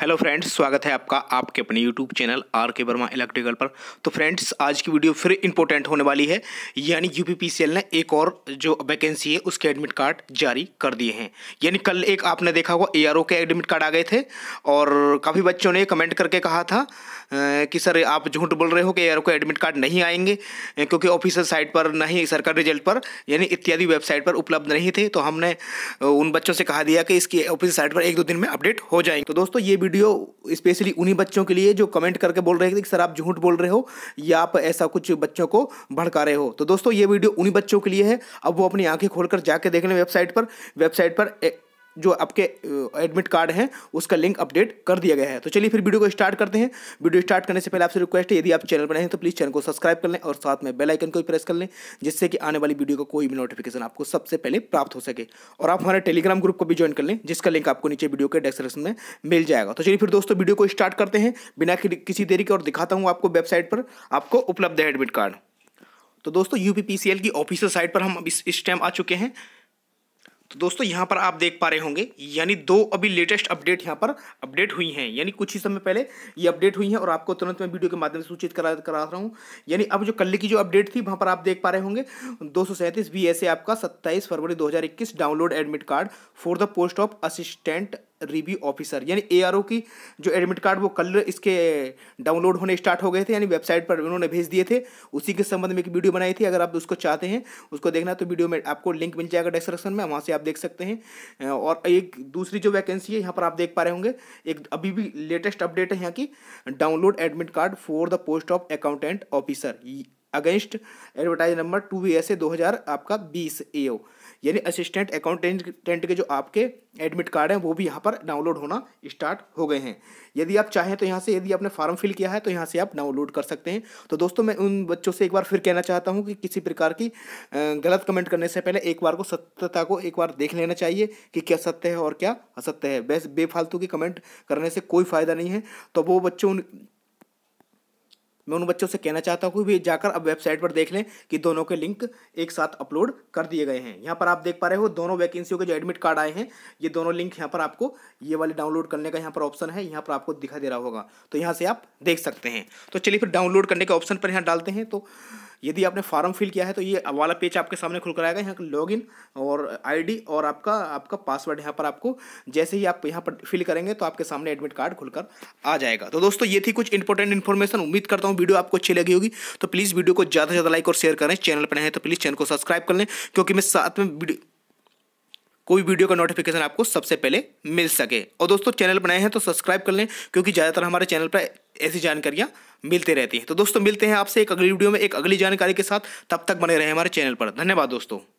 hello friends स्वागत है आपका आपके अपने यूट्यूब चैनल आर के वर्मा इलेक्ट्रिकल पर तो फ्रेंड्स आज की वीडियो फिर इंपॉर्टेंट होने वाली है यानी यूपीपीसीएल ने एक और जो वैकेंसी है उसके एडमिट कार्ड जारी कर दिए हैं यानी कल एक आपने देखा होगा एआरओ के एडमिट कार्ड आ गए थे और काफ़ी बच्चों ने कमेंट करके कहा था कि सर आप झूठ बोल रहे हो कि यार को एडमिट कार्ड नहीं आएंगे क्योंकि ऑफिशियल साइट पर नहीं सरकारी रिजल्ट पर यानी इत्यादि वेबसाइट पर उपलब्ध नहीं थे तो हमने उन बच्चों से कहा दिया कि इसकी ऑफिशियल साइट पर एक दो दिन में अपडेट हो जाएंगे तो दोस्तों ये वीडियो स्पेशली उन्हीं बच्चों के लिए जो कमेंट करके बोल रहे थे कि सर आप झूठ बोल रहे हो या आप ऐसा कुछ बच्चों को भड़का रहे हो तो दोस्तों ये वीडियो उन्हीं बच्चों के लिए है अब वो अपनी आंखें खोलकर जाके देख लें वेबसाइट पर वेबसाइट पर जो आपके एडमिट कार्ड है उसका लिंक अपडेट कर दिया गया है तो चलिए फिर वीडियो को स्टार्ट करते हैं वीडियो स्टार्ट करने से पहले आपसे रिक्वेस्ट है यदि आप चैनल पर हैं तो प्लीज़ चैनल को सब्सक्राइब कर लें और साथ में बेल आइकन को भी प्रेस कर लें जिससे कि आने वाली वीडियो का कोई भी नोटिफिकेशन आपको सबसे पहले प्राप्त हो सके और आप हमारे टेलीग्राम ग्रुप को भी ज्वाइन कर लें जिसका लिंक आपको नीचे वीडियो के डिस्क्रिप्शन में मिल जाएगा तो चलिए फिर दोस्तों वीडियो को स्टार्ट करते हैं बिना किसी देरी के और दिखाता हूँ आपको वेबसाइट पर आपको उपलब्ध है एडमिट कार्ड तो दोस्तों यू की ऑफिशियल साइट पर हम इस टाइम आ चुके हैं तो दोस्तों यहाँ पर आप देख पा रहे होंगे यानी दो अभी लेटेस्ट अपडेट यहाँ पर अपडेट हुई हैं यानी कुछ ही समय पहले ये अपडेट हुई हैं और आपको तुरंत मैं वीडियो के माध्यम से सूचित करा करा रहा हूँ यानी अब जो कल की जो अपडेट थी वहाँ पर आप देख पा रहे होंगे दो सौ सैंतीस बी एस ए आपका सत्ताईस फरवरी दो हज़ार इक्कीस download admit card for the post of assistant review officer यानी ए की जो एडमिट कार्ड वो कल इसके डाउनलोड होने स्टार्ट हो गए थे यानी वेबसाइट पर उन्होंने भेज दिए थे उसी के संबंध में एक वीडियो बनाई थी अगर आप उसको चाहते हैं उसको देखना तो वीडियो में आपको लिंक मिल जाएगा डिस्क्रिप्शन में वहाँ से आप देख सकते हैं और एक दूसरी जो वैकेंसी है यहाँ पर आप देख पा रहे होंगे एक अभी भी लेटेस्ट अपडेट है यहाँ की download admit card for the post of accountant officer against advertise number two S A दो हज़ार आपका बीस ए ओ यानी असिस्टेंट अकाउंटेंटेंट के जो आपके एडमिट कार्ड हैं वो भी यहाँ पर डाउनलोड होना स्टार्ट हो गए हैं यदि आप चाहें तो यहाँ से यदि आपने फॉर्म फिल किया है तो यहाँ से आप डाउनलोड कर सकते हैं तो दोस्तों मैं उन बच्चों से एक बार फिर कहना चाहता हूँ कि किसी प्रकार की गलत कमेंट करने से पहले एक बार को सत्यता को एक बार देख लेना चाहिए कि क्या सत्य है और क्या असत्य है बेस बेफालतू की कमेंट करने से कोई फ़ायदा नहीं है तो वो बच्चों मैं उन बच्चों से कहना चाहता हूँ भी जाकर अब वेबसाइट पर देख लें कि दोनों के लिंक एक साथ अपलोड कर दिए गए हैं यहाँ पर आप देख पा रहे हो दोनों वैकेंसियों के जो एडमिट कार्ड आए हैं ये दोनों लिंक यहाँ पर आपको ये वाले डाउनलोड करने का यहाँ पर ऑप्शन है यहाँ पर आपको दिखा दे रहा होगा तो यहाँ से आप देख सकते हैं तो चलिए फिर डाउनलोड करने के ऑप्शन पर यहाँ डालते हैं तो यदि आपने फॉर्म फिल किया है तो ये वाला पेज आपके सामने खुल कर आएगा यहाँ इन और आईडी और आपका आपका पासवर्ड यहाँ पर आपको जैसे ही आप यहाँ पर फिल करेंगे तो आपके सामने एडमिट कार्ड खुलकर आ जाएगा तो दोस्तों ये थी कुछ इंपॉर्टेंट इन्फॉर्मेशन उम्मीद करता हूँ वीडियो आपको अच्छी लगी होगी तो प्लीज़ वीडियो को ज़्यादा से ज़्यादा लाइक और शेयर करें चैनल पर हैं तो प्लीज़ चैनल को सब्सक्राइब कर लें क्योंकि मैं साथ में वीडियो कोई वीडियो का नोटिफिकेशन आपको सबसे पहले मिल सके और दोस्तों चैनल बनाए हैं तो सब्सक्राइब कर लें क्योंकि ज़्यादातर हमारे चैनल पर ऐसी जानकारियाँ मिलते रहती हैं तो दोस्तों मिलते हैं आपसे एक अगली वीडियो में एक अगली जानकारी के साथ तब तक बने रहे हमारे चैनल पर धन्यवाद दोस्तों